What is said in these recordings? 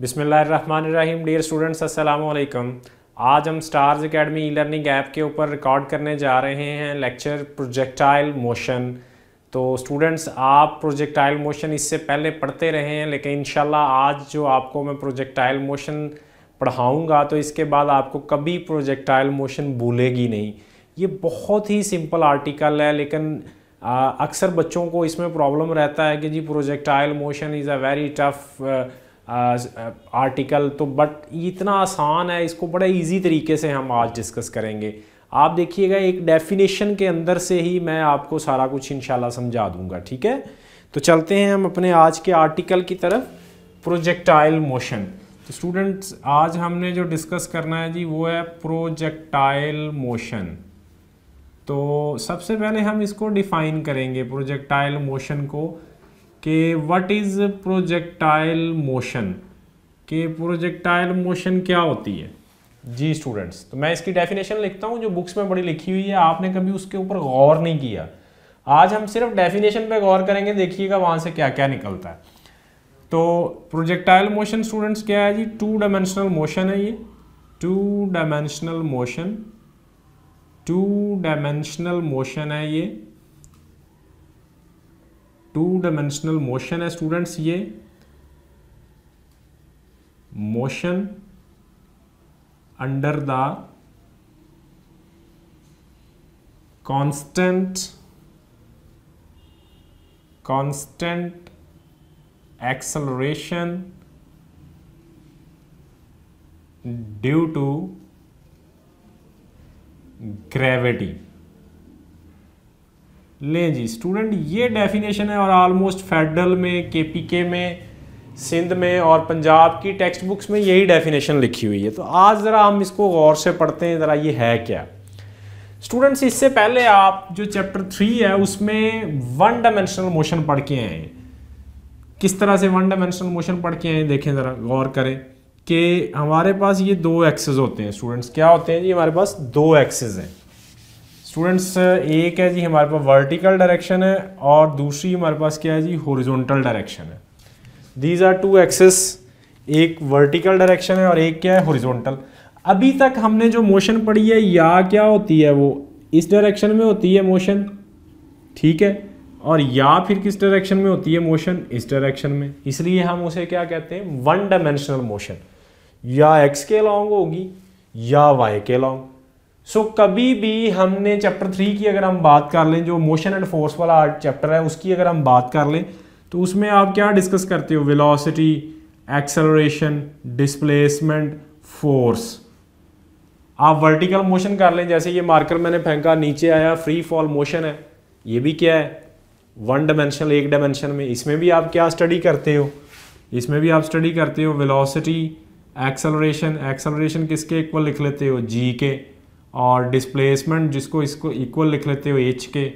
बिसमीम dear students असलकम आज हम stars academy e learning app के ऊपर रिकॉर्ड करने जा रहे हैं लेक्चर प्रोजेक्टाइल मोशन तो स्टूडेंट्स आप प्रोजेक्टाइल मोशन इससे पहले पढ़ते रहे हैं लेकिन इन आज जो आपको मैं प्रोजेक्टाइल मोशन पढ़ाऊँगा तो इसके बाद आपको कभी प्रोजेक्टाइल मोशन भूलेगी नहीं ये बहुत ही सिंपल आर्टिकल है लेकिन अक्सर बच्चों को इसमें प्रॉब्लम रहता है कि जी projectile motion is a very tough article तो बट इतना आसान है इसको बड़े इजी तरीके से हम आज डिस्कस करेंगे आप देखिएगा एक डेफिनेशन के अंदर से ही मैं आपको सारा कुछ इंशाल्लाह समझा दूंगा ठीक है तो चलते हैं हम अपने आज के आर्टिकल की तरफ प्रोजेक्टाइल मोशन तो स्टूडेंट्स आज हमने जो डिस्कस करना है जी वो है प्रोजेक्टाइल मोशन तो सबसे पहले हम इसको डिफ़ाइन करेंगे प्रोजेक्टाइल मोशन को कि व्हाट इज़ प्रोजेक्टाइल मोशन के प्रोजेक्टाइल मोशन क्या होती है जी स्टूडेंट्स तो मैं इसकी डेफिनेशन लिखता हूँ जो बुक्स में बड़ी लिखी हुई है आपने कभी उसके ऊपर गौर नहीं किया आज हम सिर्फ डेफिनेशन पे गौर करेंगे देखिएगा वहाँ से क्या क्या निकलता है तो प्रोजेक्टाइल मोशन स्टूडेंट्स क्या है जी टू डायमेंशनल मोशन है ये two dimensional motion two dimensional motion है ये टू डायमेंशनल मोशन है स्टूडेंट्स ये motion under the constant constant acceleration due to gravity लें जी स्टूडेंट ये डेफिनेशन है और ऑलमोस्ट फेडरल में के में सिंध में और पंजाब की टेक्स्ट बुक्स में यही डेफिनेशन लिखी हुई है तो आज ज़रा हम इसको गौर से पढ़ते हैं ज़रा ये है क्या स्टूडेंट्स इससे पहले आप जो चैप्टर थ्री है उसमें वन डायमेंशनल मोशन पढ़ के आए किस तरह से वन डायमेंशनल मोशन पढ़ के आए देखें ज़रा गौर करें कि हमारे पास ये दो एक्सेस होते हैं स्टूडेंट्स क्या होते हैं जी हमारे पास दो एक्सेस हैं स्टूडेंट्स एक है जी हमारे पास वर्टिकल डायरेक्शन है और दूसरी हमारे पास क्या है जी हॉरिजॉन्टल डायरेक्शन है दीज आर टू एक्सेस एक वर्टिकल डायरेक्शन है और एक क्या है हॉरिजॉन्टल अभी तक हमने जो मोशन पढ़ी है या क्या होती है वो इस डायरेक्शन में होती है मोशन ठीक है और या फिर किस डायरेक्शन में होती है मोशन इस डायरेक्शन में इसलिए हम उसे क्या कहते हैं वन डायमेंशनल मोशन या एक्स के लॉन्ग होगी या वाई के लॉन्ग सो so, कभी भी हमने चैप्टर थ्री की अगर हम बात कर लें जो मोशन एंड फोर्स वाला चैप्टर है उसकी अगर हम बात कर लें तो उसमें आप क्या डिस्कस करते हो वेलोसिटी एक्सेलरेशन डिस्प्लेसमेंट फोर्स आप वर्टिकल मोशन कर लें जैसे ये मार्कर मैंने फेंका नीचे आया फ्री फॉल मोशन है ये भी क्या है वन डायमेंशनल एक डायमेंशन में इसमें भी आप क्या स्टडी करते हो इसमें भी आप स्टडी करते हो वेलोसिटी एक्सेलरेशन एक्सेलरेशन किसके इक्वल लिख लेते हो जी के और डिस्प्लेसमेंट जिसको इसको इक्वल लिख लेते हो एच के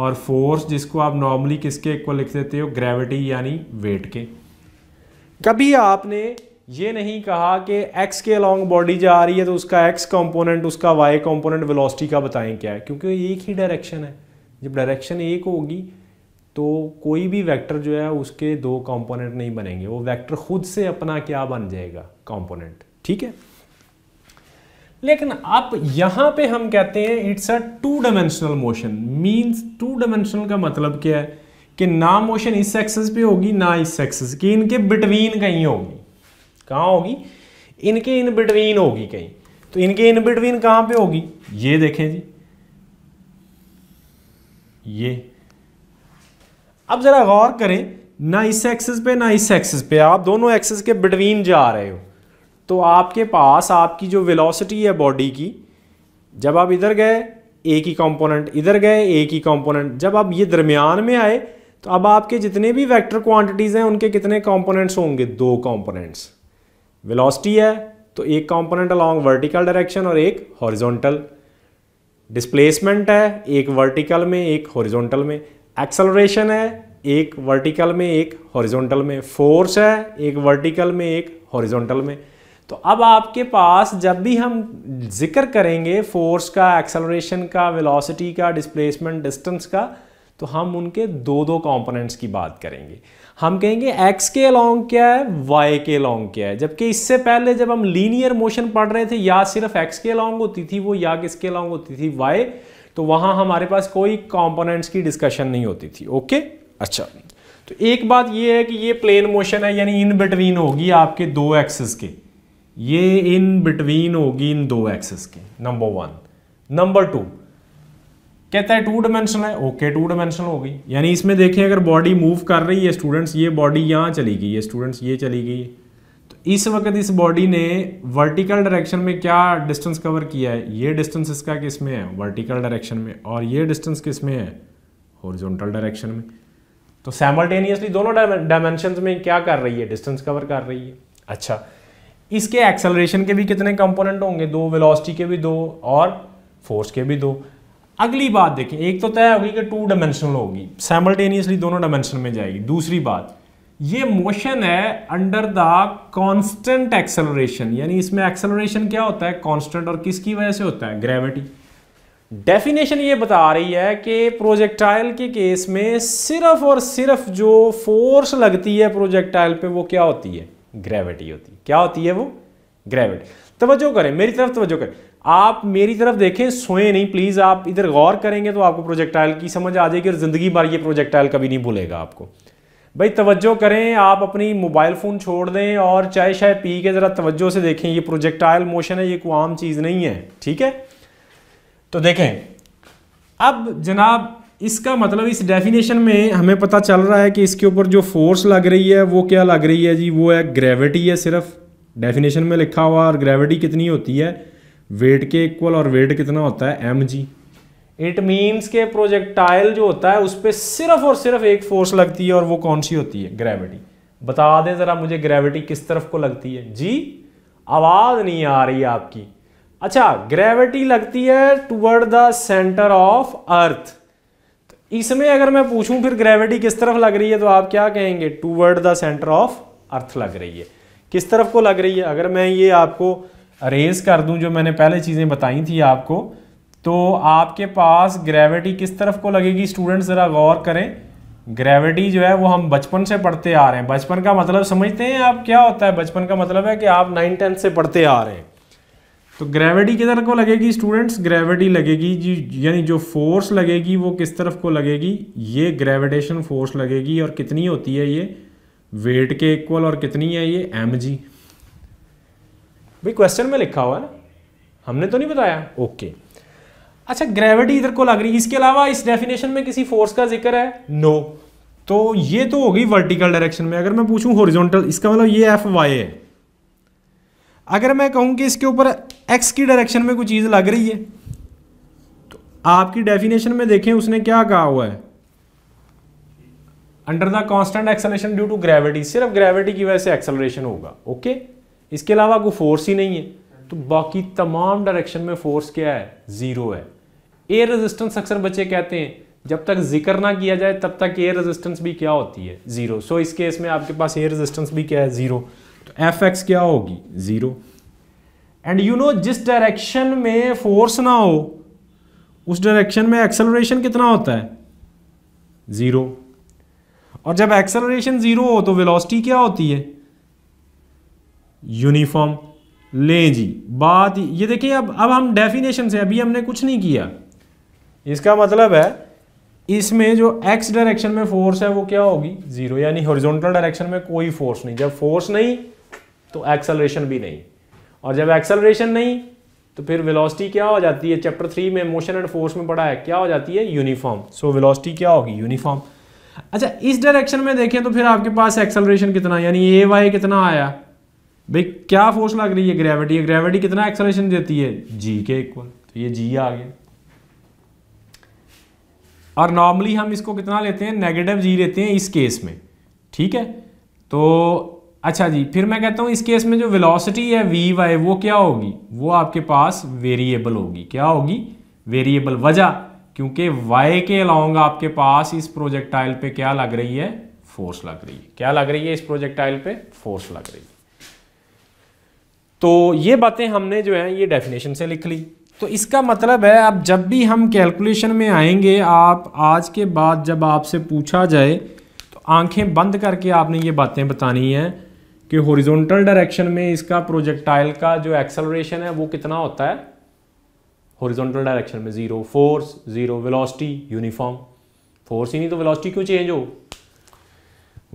और फोर्स जिसको आप नॉर्मली किसके इक्वल लिख लेते हो ग्रेविटी यानी वेट के कभी आपने ये नहीं कहा कि एक्स के लॉन्ग बॉडी जा रही है तो उसका एक्स कंपोनेंट उसका वाई कंपोनेंट वेलोसिटी का बताएं क्या है क्योंकि एक ही डायरेक्शन है जब डायरेक्शन एक होगी तो कोई भी वेक्टर जो है उसके दो कंपोनेंट नहीं बनेंगे वो वेक्टर खुद से अपना क्या बन जाएगा कंपोनेंट ठीक है लेकिन आप यहां पे हम कहते हैं it's a two dimensional motion means two dimensional का मतलब क्या है कि ना मोशन इस एक्सेस पे होगी ना इस एक्सेस की इनके बिटवीन कहीं होगी कहाँ होगी इनके इन बिटवीन होगी कहीं तो इनके इन बिटवीन कहाँ पे होगी ये देखें जी ये अब जरा गौर करें ना इस एक्सेस पे ना इस एक्सेस पे आप दोनों एक्सेस के बिटवीन जा रहे हो तो आपके पास आपकी जो वेलोसिटी है बॉडी की जब आप इधर गए एक ही कंपोनेंट इधर गए एक ही कंपोनेंट जब आप ये दरमियान में आए तो अब आपके जितने भी वेक्टर क्वांटिटीज़ हैं उनके कितने कंपोनेंट्स होंगे दो कंपोनेंट्स वेलोसिटी है तो एक कंपोनेंट अलॉन्ग वर्टिकल डायरेक्शन और एक हॉरिजॉन्टल डिस्प्लेसमेंट है एक वर्टिकल में एक हॉरिजॉन्टल में एक्सलोरेशन है एक वर्टिकल में एक हॉरिजॉन्टल में फोर्स है एक वर्टिकल में एक हॉरिजॉन्टल में तो अब आपके पास जब भी हम जिक्र करेंगे फोर्स का एक्सलोरेशन का वेलोसिटी का डिस्प्लेसमेंट डिस्टेंस का तो हम उनके दो दो कंपोनेंट्स की बात करेंगे हम कहेंगे एक्स के अलोंग क्या है वाई के अलोंग क्या है जबकि इससे पहले जब हम लीनियर मोशन पढ़ रहे थे या सिर्फ एक्स के अलोंग होती थी वो या किसके अलोंग होती थी वाई तो वहाँ हमारे पास कोई कॉम्पोनेंट्स की डिस्कशन नहीं होती थी ओके अच्छा तो एक बात ये है कि ये प्लेन मोशन है यानी इन बिटवीन होगी आपके दो एक्सेस के ये इन बिटवीन होगी इन दो एक्सेस की नंबर वन नंबर टू कहता है टू डायमेंशनल है ओके टू डायमेंशनल हो गई यानी इसमें देखें अगर बॉडी मूव कर रही है स्टूडेंट्स ये बॉडी यहाँ चली गई है स्टूडेंट्स ये चली गई तो इस वक्त इस बॉडी ने वर्टिकल डायरेक्शन में क्या डिस्टेंस कवर किया है ये डिस्टेंस इसका किस में है वर्टिकल डायरेक्शन में और ये डिस्टेंस किस में है हॉरिजॉन्टल डायरेक्शन में तो सैमल्टेनियसली दोनों डायमेंशन में क्या कर रही है डिस्टेंस कवर कर रही है अच्छा इसके एक्सेलरेशन के भी कितने कंपोनेंट होंगे दो वेलोसिटी के भी दो और फोर्स के भी दो अगली बात देखें एक तो तय होगी कि टू डायमेंशनल होगी साइमल्टेनियसली दोनों डायमेंशन में जाएगी दूसरी बात ये मोशन है अंडर द कांस्टेंट एक्सेलरेशन यानी इसमें एक्सेलरेशन क्या होता है कांस्टेंट और किसकी वजह से होता है ग्रेविटी डेफिनेशन ये बता रही है कि प्रोजेक्टाइल के केस में सिर्फ और सिर्फ जो फोर्स लगती है प्रोजेक्टाइल पे वो क्या होती है ग्रेविटी होती क्या होती है वो ग्रेविटी तवज्जो करें मेरी तरफ तवज्जो करें आप मेरी तरफ देखें सोए नहीं प्लीज़ आप इधर गौर करेंगे तो आपको प्रोजेक्टाइल की समझ आ जाएगी और ज़िंदगी भर ये प्रोजेक्टाइल कभी नहीं भूलेगा आपको भाई तवज्जो करें आप अपनी मोबाइल फ़ोन छोड़ दें और चाय शाय पी के ज़रा तवज्जो से देखें ये प्रोजेक्टाइल मोशन है ये कोई आम चीज़ नहीं है ठीक है तो देखें अब जनाब इसका मतलब इस डेफिनेशन में हमें पता चल रहा है कि इसके ऊपर जो फोर्स लग रही है वो क्या लग रही है जी वो है ग्रेविटी है सिर्फ डेफिनेशन में लिखा हुआ और ग्रेविटी कितनी होती है वेट के इक्वल और वेट कितना होता है एम जी इट मीन्स के प्रोजेक्टाइल जो होता है उस पर सिर्फ और सिर्फ एक फोर्स लगती है और वो कौन सी होती है ग्रेविटी बता दें ज़रा मुझे ग्रेविटी किस तरफ को लगती है जी आवाज़ नहीं आ रही आपकी अच्छा ग्रेविटी लगती है toward the centre of earth इसमें अगर मैं पूछूं फिर ग्रेविटी किस तरफ लग रही है तो आप क्या कहेंगे toward the centre of earth लग रही है किस तरफ को लग रही है अगर मैं ये आपको अरेज कर दूं जो मैंने पहले चीज़ें बताई थी आपको तो आपके पास ग्रेविटी किस तरफ को लगेगी स्टूडेंट ज़रा गौर करें ग्रेविटी जो है वो हम बचपन से पढ़ते आ रहे हैं बचपन का मतलब समझते हैं आप क्या होता है बचपन का मतलब है कि आप नाइन टेंथ से पढ़ते आ रहे हैं तो ग्रेविटी किधर को लगेगी स्टूडेंट्स ग्रेविटी लगेगी जी यानी जो फोर्स लगेगी वो किस तरफ को लगेगी ये ग्रेविटेशन फोर्स लगेगी और कितनी होती है ये वेट के इक्वल और कितनी है ये एम जी भाई क्वेश्चन में लिखा हुआ है ना हमने तो नहीं बताया ओके okay. अच्छा ग्रेविटी इधर को लग रही है इसके अलावा इस डेफिनेशन में किसी फोर्स का जिक्र है नो no. तो ये तो होगी वर्टिकल डायरेक्शन में अगर मैं पूछूं हॉरिजॉन्टल इसका मतलब ये एफ वाई है अगर मैं कहूँ कि इसके ऊपर एक्स की डायरेक्शन में कोई चीज़ लग रही है तो आपकी डेफिनेशन में देखें उसने क्या कहा हुआ है under the constant acceleration due to gravity सिर्फ ग्रेविटी की वजह से एक्सेलरेशन होगा ओके इसके अलावा कोई फोर्स ही नहीं है तो बाकी तमाम डायरेक्शन में फोर्स क्या है ज़ीरो है एयर रेजिस्टेंस अक्सर बच्चे कहते हैं जब तक जिक्र ना किया जाए तब तक एयर रेजिस्टेंस भी क्या होती है ज़ीरो सो so, इस केस में आपके पास एयर रेजिस्टेंस भी क्या है ज़ीरो एफ एक्स क्या होगी ज़ीरो एंड यू नो जिस डायरेक्शन में फोर्स ना हो उस डायरेक्शन में एक्सेलरेशन कितना होता है ज़ीरो और जब एक्सेलरेशन ज़ीरो हो तो वेलोसिटी क्या होती है यूनिफॉर्म ले जी बात ये देखिए अब अब हम डेफिनेशन से अभी हमने कुछ नहीं किया इसका मतलब है इसमें जो एक्स डायरेक्शन में फोर्स है वो क्या होगी जीरो यानी हॉरिजॉन्टल डायरेक्शन में कोई फोर्स नहीं जब फोर्स नहीं तो एक्सेलरेशन भी नहीं और जब एक्सेलरेशन नहीं तो फिर वेलोसिटी क्या हो जाती है चैप्टर थ्री में मोशन एंड फोर्स में पढ़ा है क्या हो जाती है यूनिफॉर्म सो वेलोसिटी क्या होगी यूनिफॉर्म अच्छा इस डायरेक्शन में देखें तो फिर आपके पास एक्सेलरेशन कितना यानी ए वाई कितना आया भाई क्या फोर्स लग रही है ग्रेविटी ग्रेविटी कितना एक्सेलरेशन देती है जी के इक्वल तो ये जी आ गया और नॉर्मली हम इसको कितना लेते हैं नेगेटिव जी लेते हैं इस केस में ठीक है तो अच्छा जी फिर मैं कहता हूँ इस केस में जो वेलोसिटी है वी वाई वो क्या होगी वो आपके पास वेरिएबल होगी क्या होगी वेरिएबल वजह क्योंकि वाई के अलाउंग आपके पास इस प्रोजेक्टाइल पे क्या लग रही है फोर्स लग रही है क्या लग रही है इस प्रोजेक्टाइल पे फोर्स लग रही है तो ये बातें हमने जो है ये डेफिनेशन से लिख ली तो इसका मतलब है अब जब भी हम कैलकुलेशन में आएंगे आप आज के बाद जब आपसे पूछा जाए तो आंखें बंद करके आपने ये बातें बतानी हैं कि हॉरिजॉन्टल डायरेक्शन में इसका प्रोजेक्टाइल का जो एक्सेलरेशन है वो कितना होता है हॉरिजॉन्टल डायरेक्शन में zero force zero velocity uniform force ही नहीं तो वेलोसिटी क्यों चेंज हो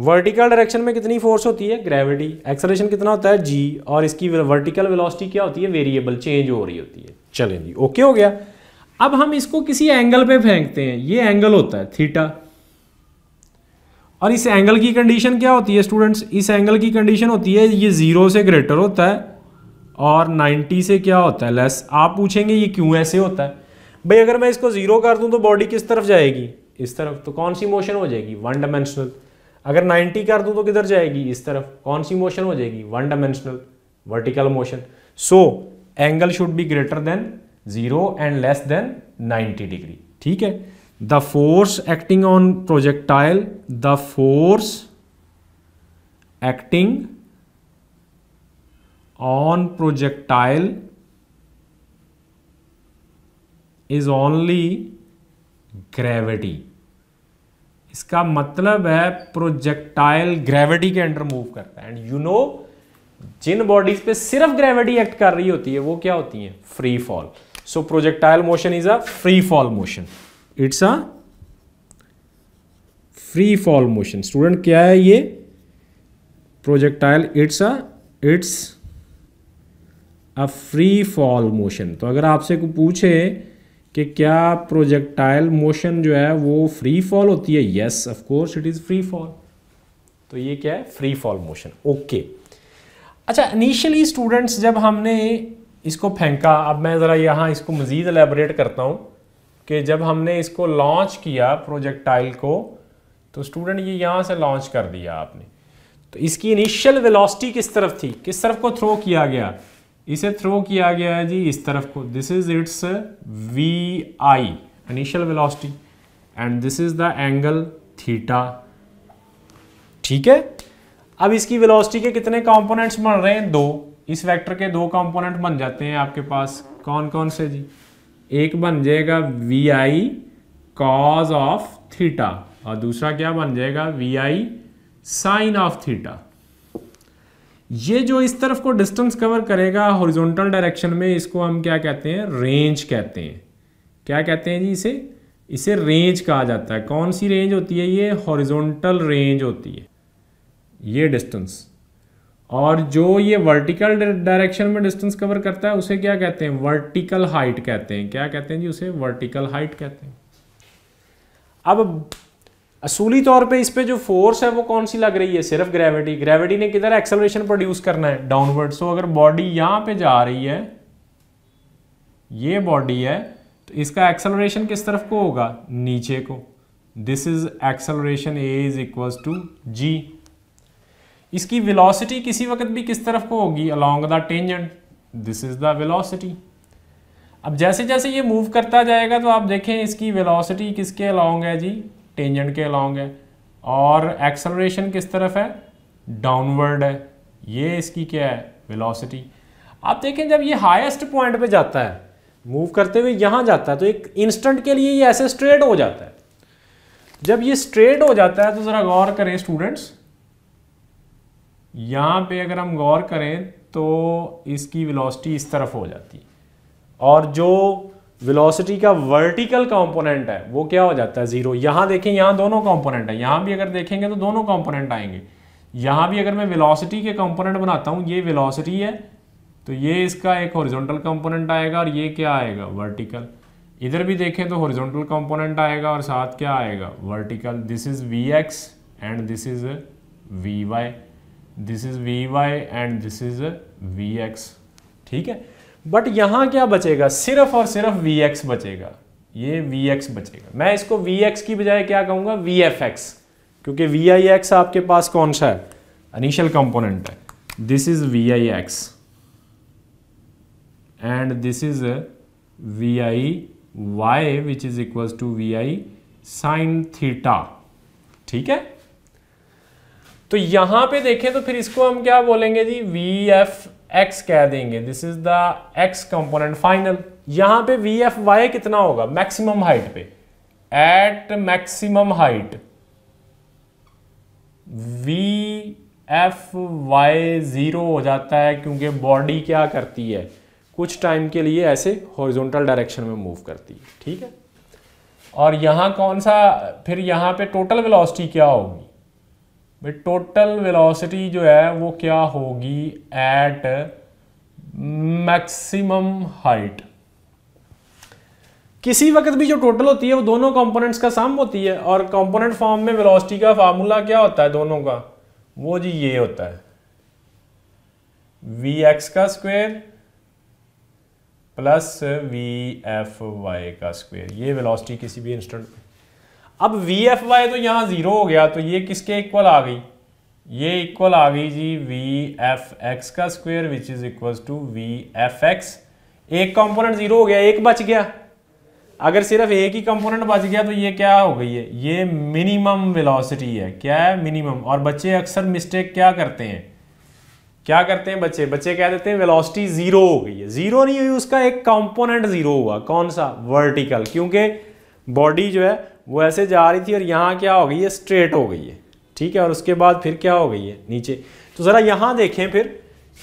वर्टिकल डायरेक्शन में कितनी फोर्स होती है ग्रेविटी एक्सेलरेशन कितना होता है जी और इसकी वर्टिकल वेलोसिटी क्या होती है वेरिएबल चेंज हो रही होती है चलें जी ओके हो गया अब हम इसको किसी एंगल पे फेंकते हैं ये एंगल होता है थीटा और इस एंगल की कंडीशन क्या होती है स्टूडेंट्स इस एंगल की कंडीशन होती है ये ज़ीरो से ग्रेटर होता है और 90 से क्या होता है लेस आप पूछेंगे ये क्यों ऐसे होता है भाई अगर मैं इसको ज़ीरो कर दूं तो बॉडी किस तरफ जाएगी इस तरफ तो कौन सी मोशन हो जाएगी वन डायमेंशनल अगर 90 कर दूं तो किधर जाएगी इस तरफ कौन सी मोशन हो जाएगी one dimensional vertical motion so angle should be greater than zero and less than ninety degree ठीक है the force acting on projectile the force acting on projectile is only gravity इसका मतलब है प्रोजेक्टाइल ग्रेविटी के under move करता है and you know जिन bodies पे सिर्फ ग्रेविटी एक्ट कर रही होती है वो क्या होती है free fall so projectile motion is a free fall motion it's a free fall motion student क्या है ये projectile it's a it's a free fall motion तो अगर आपसे को पूछे कि क्या प्रोजेक्टाइल मोशन जो है वो फ्री फॉल होती है yes of course it is free fall तो ये क्या है फ्री फॉल मोशन ओके अच्छा इनिशियली स्टूडेंट्स जब हमने इसको फेंका अब मैं ज़रा यहां इसको मज़ीद एलेबरेट करता हूं कि जब हमने इसको लॉन्च किया प्रोजेक्टाइल को तो स्टूडेंट ये यहाँ से लॉन्च कर दिया आपने तो इसकी इनिशियल वेलोसिटी किस तरफ थी किस तरफ को थ्रो किया गया इसे थ्रो किया गया है जी इस तरफ को this is it's V I initial velocity and this is the angle theta ठीक है अब इसकी वेलोसिटी के कितने कंपोनेंट्स बन रहे हैं दो इस वेक्टर के दो कंपोनेंट बन जाते हैं आपके पास कौन कौन से जी एक बन जाएगा V I cos of theta और दूसरा क्या बन जाएगा V I sine of theta ये जो इस तरफ को डिस्टेंस कवर करेगा हॉरिजॉन्टल डायरेक्शन में इसको हम क्या कहते हैं रेंज कहते हैं क्या कहते हैं जी इसे इसे रेंज कहा जाता है कौन सी रेंज होती है ये हॉरिजॉन्टल रेंज होती है ये डिस्टेंस और जो ये वर्टिकल डायरेक्शन में डिस्टेंस कवर करता है उसे क्या कहते हैं वर्टिकल हाइट कहते हैं क्या कहते हैं जी उसे वर्टिकल हाइट कहते हैं अब असूली तौर पे इस पे जो फोर्स है वो कौन सी लग रही है सिर्फ ग्रेविटी ग्रेविटी ने किधर एक्सेलरेशन प्रोड्यूस करना है डाउनवर्ड सो अगर बॉडी यहां पे जा रही है ये बॉडी है तो इसका एक्सेलरेशन किस तरफ को होगा नीचे को this is acceleration A is equal to G इसकी वेलोसिटी किसी वक्त भी किस तरफ को होगी along the tangent this is the velocity अब जैसे जैसे ये मूव करता जाएगा तो आप देखें इसकी वेलोसिटी किसके अलोंग है जी टेंजेंट के अलोंग है और एक्सलरेशन किस तरफ है डाउनवर्ड है ये इसकी क्या है वेलोसिटी आप देखें जब ये हाईएस्ट पॉइंट पे जाता है मूव करते हुए यहाँ जाता है तो एक इंस्टेंट के लिए ये ऐसे स्ट्रेट हो जाता है जब ये स्ट्रेट हो जाता है तो ज़रा गौर करें स्टूडेंट्स यहाँ पे अगर हम गौर करें तो इसकी वेलोसिटी इस तरफ हो जाती है और जो वेलोसिटी का वर्टिकल कंपोनेंट है वो क्या हो जाता है ज़ीरो यहाँ देखें यहाँ दोनों कंपोनेंट है यहाँ भी अगर देखेंगे तो दोनों कंपोनेंट आएंगे यहाँ भी अगर मैं वेलोसिटी के कंपोनेंट बनाता हूँ ये वेलोसिटी है तो ये इसका एक हॉरिजॉन्टल कंपोनेंट आएगा और ये क्या आएगा वर्टिकल इधर भी देखें तो हॉरिजॉन्टल कंपोनेंट आएगा और साथ क्या आएगा vertical this is V X and this is V Y this is V Y and this is V X ठीक है बट यहां क्या बचेगा सिर्फ और सिर्फ वी एक्स बचेगा ये वी एक्स बचेगा मैं इसको वी एक्स की बजाय क्या कहूंगा वी एफ एक्स क्योंकि वी आई एक्स आपके पास कौन सा है इनिशियल कंपोनेंट है this is V I X and this is V I Y which is equal to V I sine theta ठीक है तो यहां पे देखें तो फिर इसको हम क्या बोलेंगे जी वी एफ एक्स कह देंगे this is the X component final यहां पे वी एफ वाई कितना होगा मैक्सिमम हाइट पे at maximum height V F Y zero हो जाता है क्योंकि बॉडी क्या करती है कुछ टाइम के लिए ऐसे हॉरिजॉन्टल डायरेक्शन में मूव करती है ठीक है और यहां कौन सा फिर यहां पे टोटल वेलोसिटी क्या होगी भाई टोटल वेलोसिटी जो है वो क्या होगी एट मैक्सिमम हाइट किसी वक्त भी जो टोटल होती है वो दोनों कंपोनेंट्स का सम होती है और कंपोनेंट फॉर्म में वेलोसिटी का फार्मूला क्या होता है दोनों का वो जी ये होता है वी एक्स का square plus V F Y का स्क्वेयर ये वेलोसिटी किसी भी इंस्टेंट अब वी एफ वाई तो यहाँ ज़ीरो हो गया तो ये किसके इक्वल आ गई ये इक्वल आ गई जी वी एफ एक्स का square which is equal to V F X एक कंपोनेंट ज़ीरो हो गया एक बच गया अगर सिर्फ एक ही कंपोनेंट बच गया तो ये क्या हो गई है ये मिनिमम वेलोसिटी है क्या है मिनिमम और बच्चे अक्सर मिस्टेक क्या करते हैं क्या करते हैं बच्चे बच्चे कह देते हैं वेलोसिटी ज़ीरो हो गई है ज़ीरो नहीं हुई उसका एक कंपोनेंट ज़ीरो हुआ कौन सा वर्टिकल क्योंकि बॉडी जो है वो ऐसे जा रही थी और यहाँ क्या हो गई है स्ट्रेट हो गई है ठीक है और उसके बाद फिर क्या हो गई है नीचे तो ज़रा यहाँ देखें फिर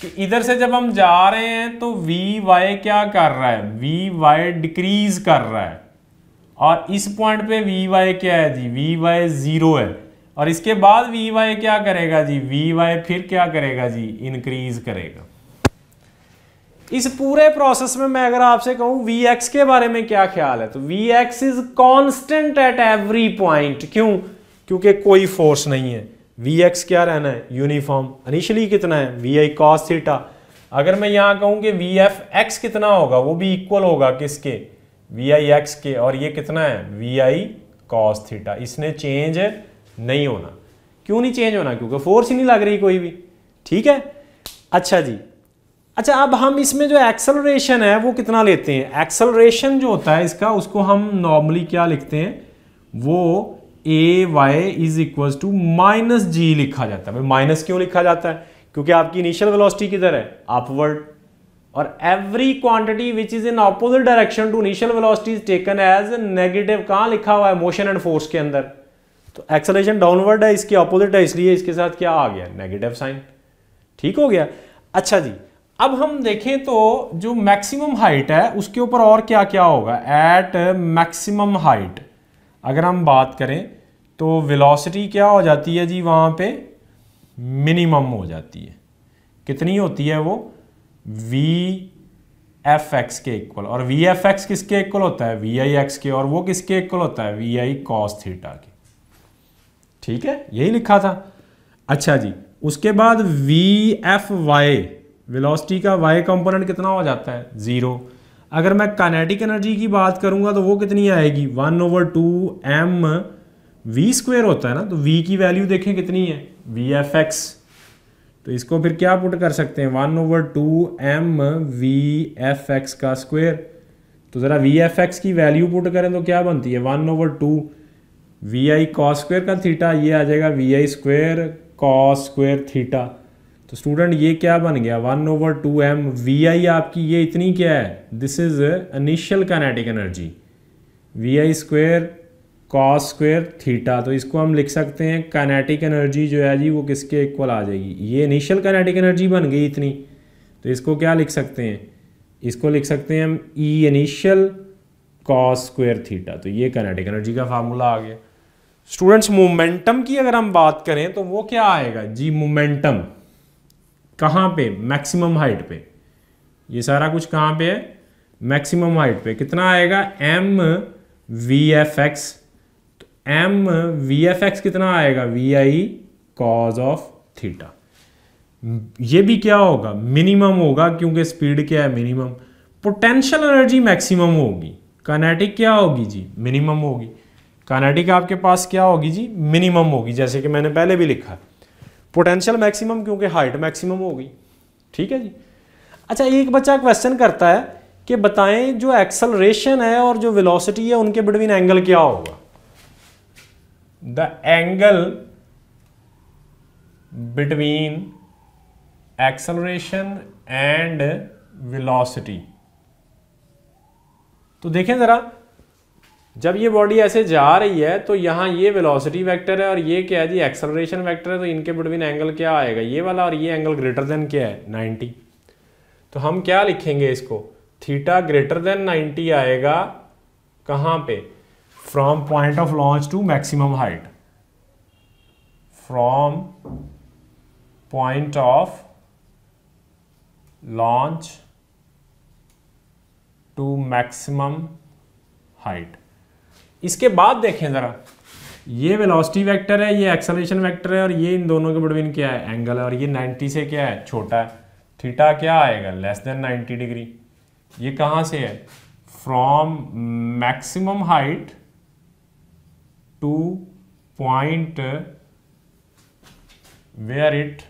कि इधर से जब हम जा रहे हैं तो वी वाई क्या कर रहा है वी वाई डिक्रीज कर रहा है और इस पॉइंट पे वी वाई क्या है जी वी वाई ज़ीरो है और इसके बाद वी वाई क्या करेगा जी वी वाई फिर क्या करेगा जी इंक्रीज करेगा इस पूरे प्रोसेस में मैं अगर आपसे कहूं वी एक्स के बारे में क्या ख्याल है तो V X is constant at every point क्यों क्योंकि कोई फोर्स नहीं है वी एक्स क्या रहना है यूनिफॉर्म अनिशली कितना है वी आई कॉस थीटा अगर मैं यहां कहूं कि वी एफ एक्स कितना होगा वो भी इक्वल होगा किसके वी आई एक्स के और ये कितना है वी आई कॉस थीटा इसने चेंज नहीं होना क्यों नहीं चेंज होना क्योंकि फोर्स ही नहीं लग रही कोई भी ठीक है अच्छा जी अच्छा अब हम इसमें जो एक्सलरेशन है वो कितना लेते हैं एक्सलरेशन जो होता है इसका उसको हम नॉर्मली क्या लिखते हैं वो A Y is equal to minus G लिखा जाता है माइनस क्यों लिखा जाता है क्योंकि आपकी इनिशियल वेलोसिटी किधर है अपवर्ड और every quantity which is in opposite direction to initial velocity is taken as negative कहाँ लिखा हुआ है मोशन एंड फोर्स के अंदर तो एक्सलेशन डाउनवर्ड है इसके अपोजिट है इसलिए इसके साथ क्या आ गया नेगेटिव साइन ठीक हो गया अच्छा जी अब हम देखें तो जो मैक्सिमम हाइट है उसके ऊपर और क्या क्या होगा एट मैक्सिमम हाइट अगर हम बात करें तो वेलोसिटी क्या हो जाती है जी वहाँ पे मिनिमम हो जाती है कितनी होती है वो वी एफ एक्स के इक्वल और वी एफ एक्स किसके इक्वल होता है वी आई एक्स के और वो किसके इक्वल होता है वी आई कॉस थीटा के ठीक है यही लिखा था अच्छा जी उसके बाद वी एफ वाई वेलोसिटी का वाई कंपोनेंट कितना हो जाता है ज़ीरो अगर मैं कानेटिक एनर्जी की बात करूंगा तो वो कितनी आएगी one over two M V square होता है ना तो वी की वैल्यू देखें कितनी है वी एफ एक्स तो इसको फिर क्या पुट कर सकते हैं one over two M V F X का स्क्वेयर तो ज़रा वी एफ एक्स की वैल्यू पुट करें तो क्या बनती है one over two V I cos square का थीटा ये आ जाएगा V I square cos square theta तो स्टूडेंट ये क्या बन गया one over two M V I आपकी ये इतनी क्या है this is initial kinetic energy V I square cos square theta तो इसको हम लिख सकते हैं कैनेटिक एनर्जी जो है जी वो किसके इक्वल आ जाएगी ये इनिशियल कैनेटिक एनर्जी बन गई इतनी तो इसको क्या लिख सकते हैं इसको लिख सकते हैं हम E initial cos square theta तो ये कैनेटिक एनर्जी का फार्मूला आ गया स्टूडेंट्स मोमेंटम की अगर हम बात करें तो वो क्या आएगा जी मोमेंटम कहाँ पे मैक्सिमम हाइट पे ये सारा कुछ कहाँ पे है मैक्सिमम हाइट पे कितना आएगा एम वी एफ एक्स तो एम वी एफ एक्स कितना आएगा V I cos of theta ये भी क्या होगा मिनिमम होगा क्योंकि स्पीड क्या है मिनिमम पोटेंशियल एनर्जी मैक्सिमम होगी कानेटिक क्या होगी जी मिनिमम होगी कानेटिक आपके पास क्या होगी जी मिनिमम होगी जैसे कि मैंने पहले भी लिखा है पोटेंशियल मैक्सिमम क्योंकि हाइट मैक्सिमम होगी ठीक है जी अच्छा एक बच्चा क्वेश्चन करता है कि बताएं जो एक्सलरेशन है और जो वेलोसिटी है उनके बिटवीन एंगल क्या होगा the angle between acceleration and velocity तो देखें ज़रा जब ये बॉडी ऐसे जा रही है तो यहाँ ये वेलोसिटी वेक्टर है और ये क्या है जी एक्सलरेशन वेक्टर है तो इनके बिटवीन एंगल क्या आएगा ये वाला और ये एंगल ग्रेटर देन क्या है 90 तो हम क्या लिखेंगे इसको थीटा ग्रेटर देन 90 आएगा कहाँ पे from point of launch to maximum height from point of launch to maximum height इसके बाद देखें ज़रा ये वेलोसिटी वेक्टर है ये एक्सलेशन वेक्टर है और ये इन दोनों के बिटवीन क्या है एंगल है और ये 90 से क्या है छोटा है थीटा क्या आएगा लेस देन 90 डिग्री ये कहाँ से है from maximum height to point where it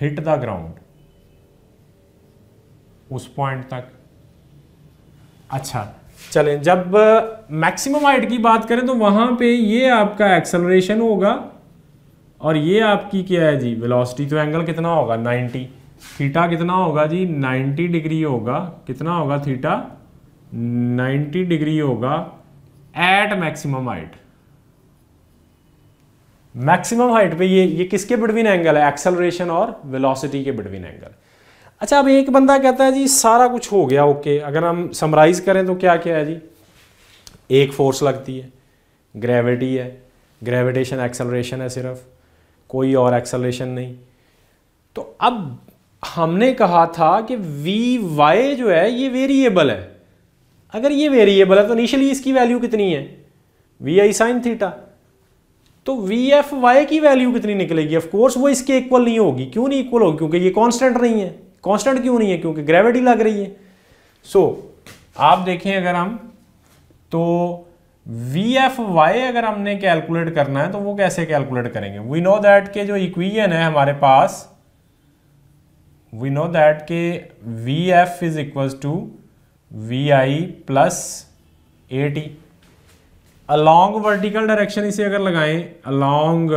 hit the ground उस पॉइंट तक अच्छा चलें जब मैक्सिमम हाइट की बात करें तो वहां पे ये आपका एक्सलरेशन होगा और ये आपकी क्या है जी वेलोसिटी तो एंगल कितना होगा 90 थीटा कितना होगा जी 90 डिग्री होगा कितना होगा थीटा 90 डिग्री होगा at maximum height maximum height पे ये ये किसके बिटवीन एंगल है एक्सेलरेशन और वेलोसिटी के बिटवीन एंगल अच्छा अब एक बंदा कहता है जी सारा कुछ हो गया ओके अगर हम समराइज करें तो क्या क्या है जी एक फोर्स लगती है ग्रेविटी है ग्रेविटेशन एक्सेलरेशन है सिर्फ कोई और एक्सेलरेशन नहीं तो अब हमने कहा था कि वी वाई जो है ये वेरिएबल है अगर ये वेरिएबल है तो इनिशियली इसकी वैल्यू कितनी है वी आई साइन थीटा तो वी एफ वाई की वैल्यू कितनी निकलेगी ऑफ कोर्स वो इसके इक्वल नहीं होगी क्यों नहीं इक्वल होगी क्योंकि ये कांस्टेंट नहीं है कांस्टेंट क्यों नहीं है क्योंकि ग्रेविटी लग रही है सो so, आप देखें अगर हम तो वी एफ वाई अगर हमने कैलकुलेट करना है तो वो कैसे कैलकुलेट करेंगे वी नो दैट के जो इक्वेशन है हमारे पास वी नो दैट के V F is equal to V I plus A T along vertical direction इसे अगर लगाएं अलॉन्ग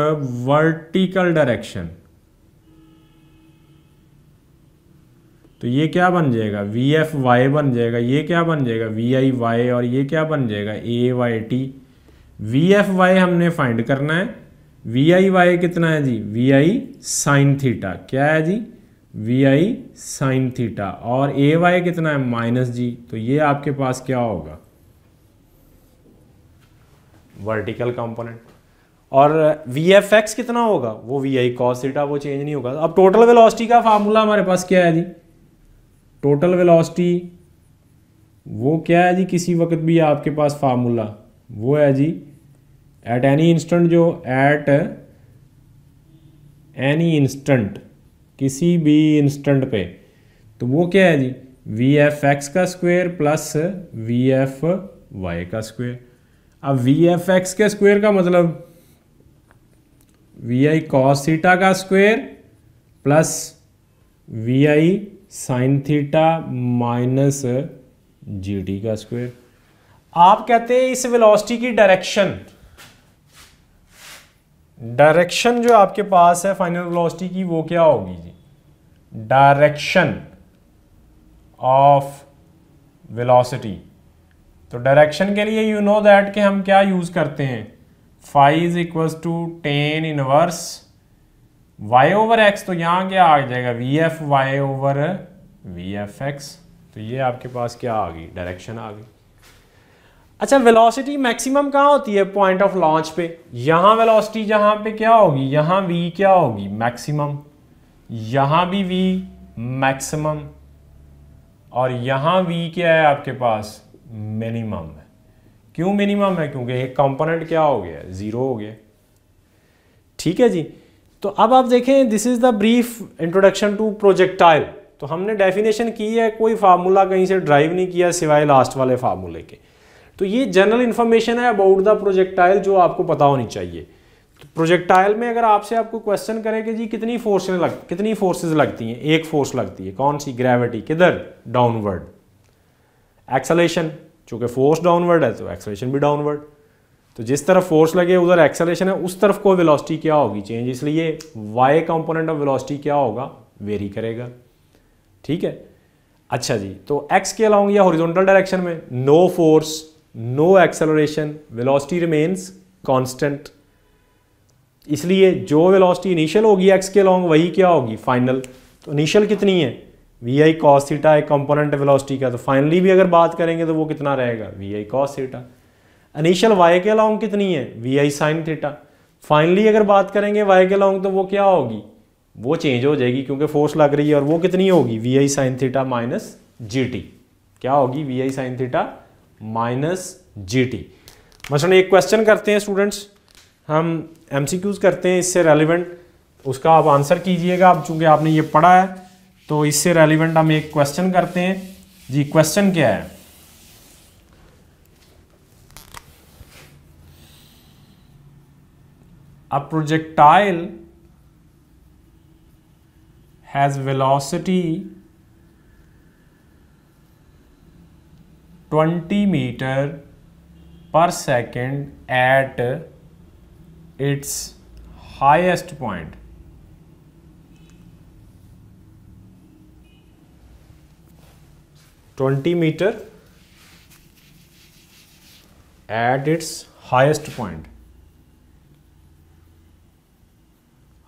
वर्टिकल डायरेक्शन तो ये क्या बन जाएगा वी एफ वाई बन जाएगा ये क्या बन जाएगा वी आई वाई और ये क्या बन जाएगा A Y T V F Y हमने फाइंड करना है वी आई वाई कितना है जी वी आई साइन थीटा क्या है जी वी आई साइन थीटा और ए वाई कितना है माइनस जी तो ये आपके पास क्या होगा वर्टिकल कंपोनेंट और वी एफ एक्स कितना होगा वो वी आई कॉस थीटा वो चेंज नहीं होगा अब टोटल वेलोसिटी का फार्मूला हमारे पास क्या है जी टोटल वेलोसिटी वो क्या है जी किसी वक्त भी आपके पास फार्मूला वो है जी एट एनी इंस्टेंट जो एट एनी इंस्टेंट किसी भी इंस्टेंट पे तो वो क्या है जी वी एफ एक्स का square plus V F Y का स्क्वायर अब वी एफ एक्स के स्क्वायर का मतलब वी आई कॉस सीटा का square plus V I sine theta minus G T का स्क्वायर आप कहते हैं इस वेलोसिटी की डायरेक्शन डायरेक्शन जो आपके पास है फाइनल वेलोसिटी की वो क्या होगी जी डायरेक्शन ऑफ वेलोसिटी तो डायरेक्शन के लिए यू नो दैट के हम क्या यूज़ करते हैं five is equals to tan inverse Y over X तो यहाँ क्या आ जाएगा V F Y over V F X तो ये आपके पास क्या आ गई डायरेक्शन आ गई अच्छा वेलोसिटी मैक्सिमम कहाँ होती है पॉइंट ऑफ लॉन्च पे यहाँ वेलोसिटी जहाँ पे क्या होगी यहाँ v क्या होगी मैक्सिमम यहाँ भी v मैक्सिमम और यहाँ v क्या है आपके पास मिनिमम है क्यों मिनिमम है क्योंकि एक कंपोनेंट क्या हो गया ज़ीरो हो गया ठीक है जी तो अब आप देखें this is the brief introduction to projectile तो हमने डेफिनेशन की है कोई फार्मूला कहीं से ड्राइव नहीं किया सिवाय लास्ट वाले फार्मूले के तो ये जनरल इन्फॉर्मेशन है अबाउट द प्रोजेक्टाइल जो आपको पता होनी चाहिए तो प्रोजेक्टाइल में अगर आपसे आपको क्वेश्चन करें कि जी कितनी फोर्सें लग कितनी फोर्सेज लगती हैं एक फोर्स लगती है कौन सी ग्रेविटी किधर डाउनवर्ड एक्सलेशन चूंकि फोर्स डाउनवर्ड है तो एक्सलेशन भी डाउनवर्ड तो जिस तरफ फोर्स लगे उधर एक्सेलेशन है उस तरफ को वेलोसिटी क्या होगी चेंज इसलिए वाई कंपोनेंट ऑफ वेलोसिटी क्या होगा वेरी करेगा ठीक है अच्छा जी तो एक्स के अलाउंग या हॉरिजॉन्टल डायरेक्शन में no force no acceleration velocity remains constant इसलिए जो वेलोसिटी इनिशियल होगी एक्स के अलाउंग वही क्या होगी फाइनल तो इनिशियल कितनी है वी आई कॉस थीटा एक कॉम्पोनेंट वेलोसिटी का तो फाइनली भी अगर बात करेंगे तो वो कितना रहेगा V I cos theta initial Y के लॉन्ग कितनी है V I sine theta finally अगर बात करेंगे वाई के लॉन्ग तो वो क्या होगी वो चेंज हो जाएगी क्योंकि फोर्स लग रही है और वो कितनी होगी V I sine theta minus G T क्या होगी V I sine theta minus G T मसलन एक क्वेश्चन करते हैं स्टूडेंट्स हम एम करते हैं इससे रेलिवेंट उसका आप आंसर कीजिएगा अब चूंकि आपने ये पढ़ा है तो इससे रेलिवेंट हम एक क्वेश्चन करते हैं जी क्वेश्चन क्या है a projectile has velocity 20 meter per second at its highest point. Twenty meter at its highest point.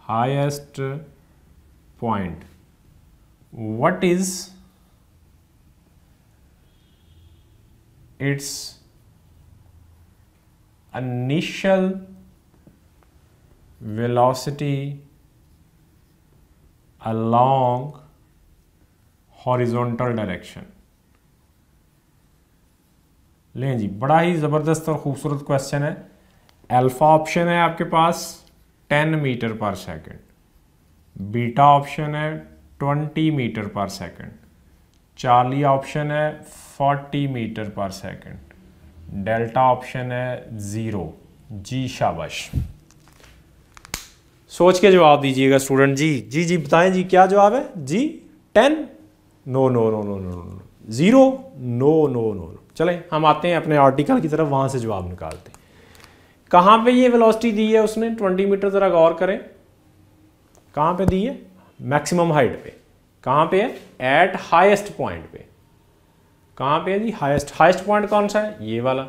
highest point what is its initial velocity along horizontal direction लें जी बड़ा ही ज़बरदस्त और ख़ूबसूरत क्वेश्चन है अल्फ़ा ऑप्शन है आपके पास 10 मीटर पर सेकंड बीटा ऑप्शन है 20 मीटर पर सेकंड चार्ली ऑप्शन है 40 मीटर पर सेकंड डेल्टा ऑप्शन है ज़ीरो जी शाबाश सोच के जवाब दीजिएगा स्टूडेंट जी जी जी बताएं जी क्या जवाब है जी ten no no no no no no zero no no no no चलें हम आते हैं अपने आर्टिकल की तरफ वहाँ से जवाब निकालते हैं कहाँ पे ये वेलोसिटी दी है उसने 20 मीटर ज़रा गौर करें कहाँ पे दी है मैक्सिमम हाइट पे कहाँ पे है एट हाईएस्ट पॉइंट पे कहाँ पे है जी हाईएस्ट हाईएस्ट पॉइंट कौन सा है ये वाला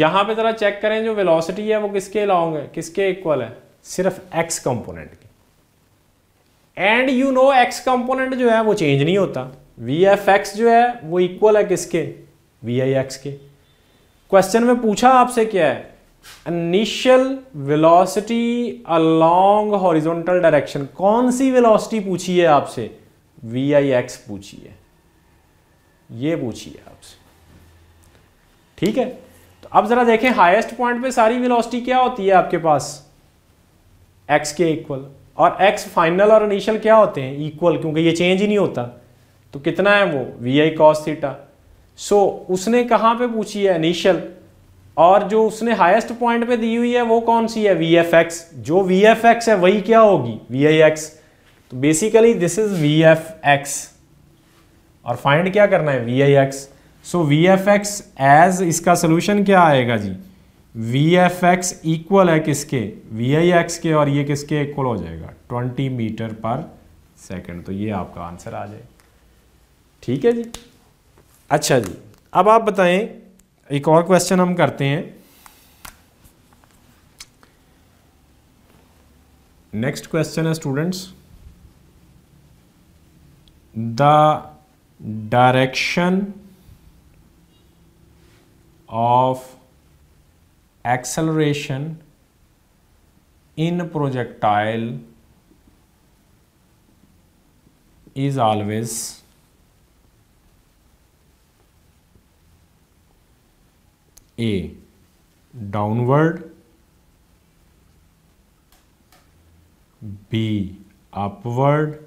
यहाँ पे ज़रा चेक करें जो वेलोसिटी है वो किसके अलाउंग है किसके इक्वल है सिर्फ एक्स कंपोनेंट की and you know X component जो है वो चेंज नहीं होता वी एफ एक्स जो है वो इक्वल है किसके वी आई एक्स के क्वेश्चन में पूछा आपसे क्या है initial velocity along horizontal direction कौन सी वेलोसिटी पूछी है आपसे वी आई एक्स पूछी है ये पूछी है आपसे ठीक है तो अब जरा देखें हाईएस्ट पॉइंट पे सारी वेलोसिटी क्या होती है आपके पास एक्स के इक्वल और एक्स फाइनल और इनिशियल क्या होते हैं इक्वल क्योंकि ये चेंज ही नहीं होता तो कितना है वो V I cos theta so उसने कहां पे पूछी है इनिशियल और जो उसने हाईएस्ट पॉइंट पे दी हुई है वो कौन सी है वी एफ एक्स जो वी एफ एक्स है वही क्या होगी वी आई एक्स तो basically this is V F X और फाइंड क्या करना है V I X so V F X as इसका सोल्यूशन क्या आएगा जी वी एफ एक्स इक्वल है किसके वी आई एक्स के और ये किसके इक्वल हो जाएगा ट्वेंटी मीटर पर सेकेंड तो ये आपका आंसर आ जाए ठीक है जी अच्छा जी अब आप बताएं एक और क्वेश्चन हम करते हैं नेक्स्ट क्वेश्चन है students the direction of acceleration in projectile is always A downward B upward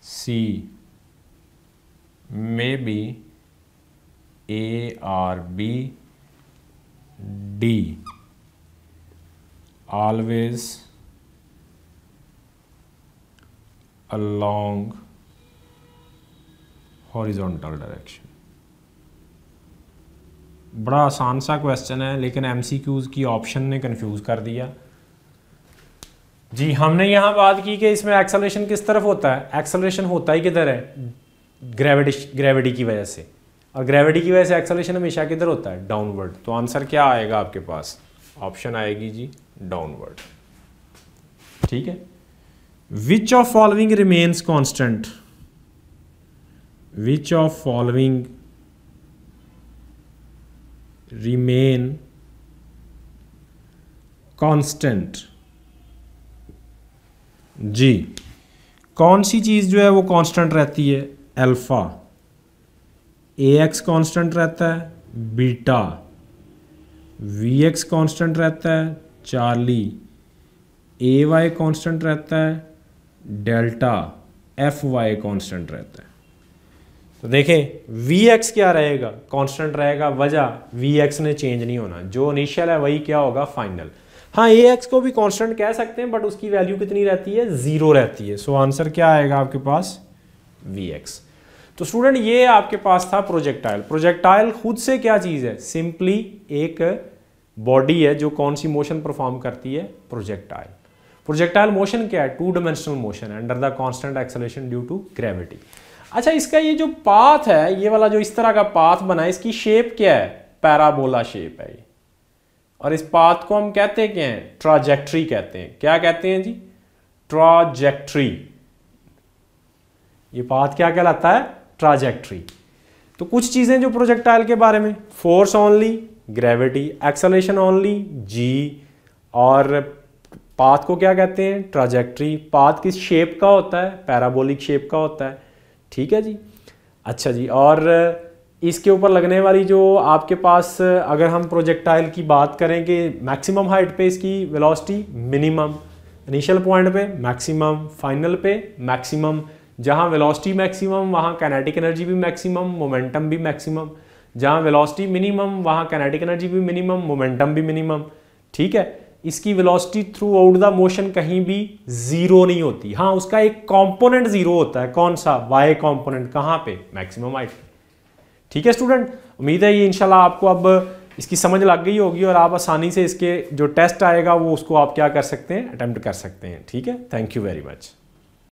C maybe A or B D always along horizontal direction बड़ा आसान सा क्वेश्चन है लेकिन एम की ऑप्शन ने कन्फ्यूज़ कर दिया जी हमने यहाँ बात की कि इसमें एक्सलेशन किस तरफ होता है एक्सलेशन होता ही किधर है ग्रेविटी ग्रेविटी की वजह से और ग्रेविटी की वजह से एक्सलेशन हमेशा किधर होता है डाउनवर्ड तो आंसर क्या आएगा आपके पास ऑप्शन आएगी जी डाउनवर्ड ठीक है which of following remains constant which of following remain constant जी कौन सी चीज़ जो है वो कॉन्स्टेंट रहती है अल्फा ए एक्स कॉन्स्टेंट रहता है बीटा वी एक्स कॉन्स्टेंट रहता है चार्ली ए वाई कॉन्स्टेंट रहता है डेल्टा एफ वाई कॉन्स्टेंट रहता है तो देखें वी एक्स क्या रहेगा कांस्टेंट रहेगा वजह वी एक्स ने चेंज नहीं होना जो इनिशियल है वही क्या होगा फाइनल हाँ ए एक्स को भी कांस्टेंट कह सकते हैं बट उसकी वैल्यू कितनी रहती है ज़ीरो रहती है सो so, आंसर क्या आएगा आपके पास वी एक्स तो स्टूडेंट ये आपके पास था प्रोजेक्टाइल प्रोजेक्टाइल खुद से क्या चीज़ है सिंपली एक बॉडी है जो कौन सी मोशन परफॉर्म करती है प्रोजेक्टाइल प्रोजेक्टाइल मोशन क्या है टू डायमेंशनल मोशन है under the constant acceleration due to gravity अच्छा इसका ये जो पाथ है ये वाला जो इस तरह का पाथ बना है इसकी शेप क्या है पैराबोला शेप है और इस पाथ को हम कहते हैं क्या है ट्राजेक्ट्री कहते हैं क्या कहते हैं जी ट्राजेक्ट्री ये पाथ क्या कहलाता है ट्राजेक्ट्री तो कुछ चीज़ें जो प्रोजेक्टाइल के बारे में force only gravity acceleration only G और पाथ को क्या कहते हैं ट्राजेक्ट्री पाथ किस शेप का होता है पैराबोलिक शेप का होता है ठीक है जी अच्छा जी और इसके ऊपर लगने वाली जो आपके पास अगर हम प्रोजेक्टाइल की बात करें कि मैक्सिमम हाइट पे इसकी वेलोसिटी मिनिमम इनिशियल पॉइंट पे मैक्सिमम फाइनल पे मैक्सिमम जहाँ वेलोसिटी मैक्सिमम वहाँ कैनेटिक एनर्जी भी मैक्सिमम मोमेंटम भी मैक्सिमम जहाँ वेलोसिटी मिनिमम वहाँ कैनेटिक एनर्जी भी मिनिमम मोमेंटम भी मिनिमम ठीक है इसकी velocity throughout the motion कहीं भी जीरो नहीं होती हाँ उसका एक कंपोनेंट जीरो होता है कौन सा वाई कंपोनेंट कहाँ पे मैक्सिमम आई ठीक है स्टूडेंट उम्मीद है ये इंशाल्लाह आपको अब इसकी समझ लग गई होगी और आप आसानी से इसके जो टेस्ट आएगा वो उसको आप क्या कर सकते हैं अटैम्प्ट कर सकते हैं ठीक है थैंक यू वेरी मच